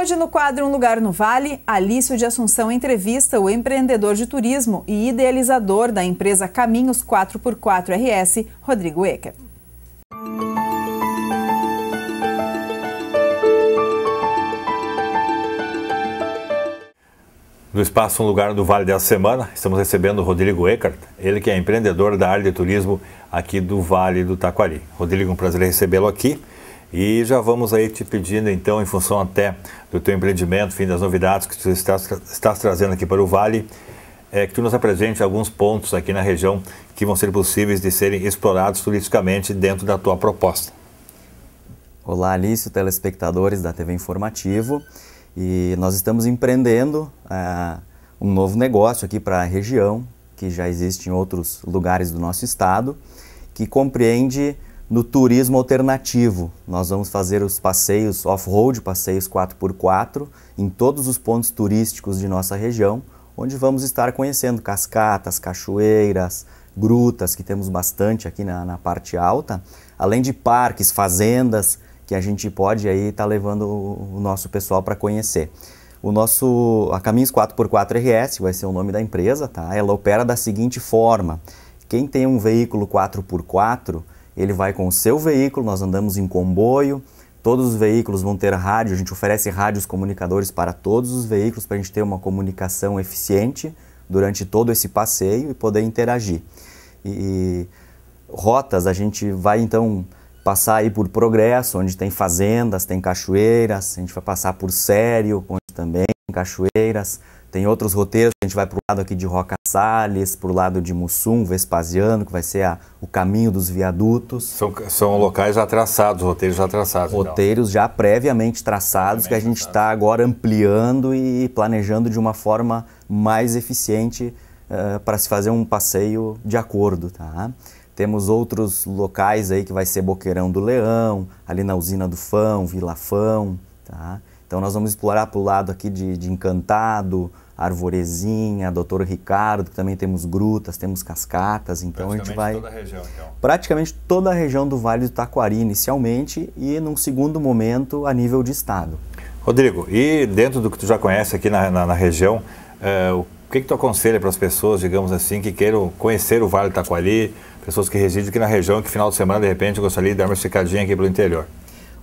Hoje, no quadro Um Lugar no Vale, Alício de Assunção entrevista o empreendedor de turismo e idealizador da empresa Caminhos 4x4 RS, Rodrigo Ecker. No Espaço Um Lugar no Vale dessa semana, estamos recebendo o Rodrigo Eckert, ele que é empreendedor da área de turismo aqui do Vale do Taquari. Rodrigo, um prazer recebê-lo aqui. E já vamos aí te pedindo, então, em função até do teu empreendimento, fim das novidades que tu estás, estás trazendo aqui para o Vale, é, que tu nos apresente alguns pontos aqui na região que vão ser possíveis de serem explorados turisticamente dentro da tua proposta. Olá, Alício, telespectadores da TV Informativo. E nós estamos empreendendo uh, um novo negócio aqui para a região, que já existe em outros lugares do nosso estado, que compreende no turismo alternativo. Nós vamos fazer os passeios off-road, passeios 4x4, em todos os pontos turísticos de nossa região, onde vamos estar conhecendo cascatas, cachoeiras, grutas, que temos bastante aqui na, na parte alta, além de parques, fazendas, que a gente pode aí estar tá levando o, o nosso pessoal para conhecer. O nosso, a Caminhos 4x4RS vai ser o nome da empresa, tá? Ela opera da seguinte forma: quem tem um veículo 4x4 ele vai com o seu veículo, nós andamos em comboio, todos os veículos vão ter rádio, a gente oferece rádios comunicadores para todos os veículos para a gente ter uma comunicação eficiente durante todo esse passeio e poder interagir. E, e rotas, a gente vai então passar aí por Progresso, onde tem fazendas, tem cachoeiras, a gente vai passar por Sério, onde também tem cachoeiras, tem outros roteiros, a gente vai para o lado aqui de Roca Salles, para o lado de Mussum, Vespasiano, que vai ser a, o caminho dos viadutos. São, são locais já traçados, roteiros já traçados. Então. Roteiros então. já previamente traçados, previamente que a gente está agora ampliando e planejando de uma forma mais eficiente uh, eh, para se fazer um passeio de acordo. Tá? Temos outros locais aí que vai ser Boqueirão do Leão, ali na usina do Fão, Vila Fão. Tá? Então nós vamos explorar para o lado aqui de, de Encantado, Arvorezinha, Doutor Ricardo, que também temos grutas, temos cascatas, então a gente vai... Toda região, então. Praticamente toda a região do Vale do Taquari inicialmente e num segundo momento a nível de estado. Rodrigo, e dentro do que tu já conhece aqui na, na, na região, é, o que, que tu aconselha para as pessoas, digamos assim, que queiram conhecer o Vale do Taquari, pessoas que residem aqui na região, que final de semana, de repente, eu gostaria de dar uma esticadinha aqui pelo interior?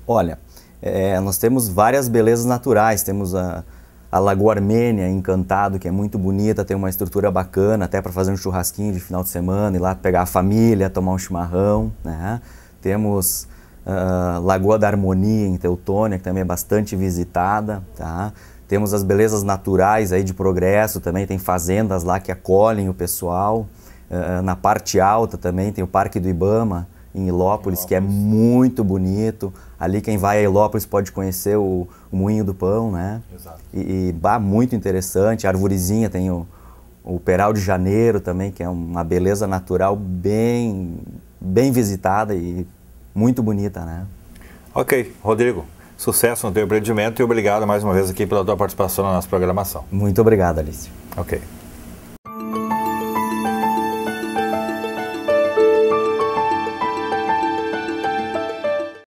Olha, é, nós temos várias belezas naturais. Temos a, a Lagoa Armênia, Encantado, que é muito bonita, tem uma estrutura bacana, até para fazer um churrasquinho de final de semana, ir lá pegar a família, tomar um chimarrão. Né? Temos uh, Lagoa da Harmonia, em Teutônia, que também é bastante visitada. Tá? Temos as belezas naturais aí de progresso também, tem fazendas lá que acolhem o pessoal. Uh, na parte alta também tem o Parque do Ibama, em Ilópolis, que é muito bonito. Ali quem vai a Ilópolis pode conhecer o, o Moinho do Pão, né? Exato. E, e bah, muito interessante. Arvorezinha tem o, o Peral de Janeiro também, que é uma beleza natural bem, bem visitada e muito bonita, né? Ok, Rodrigo. Sucesso no teu empreendimento e obrigado mais uma vez aqui pela tua participação na nossa programação. Muito obrigado, Alice. Ok.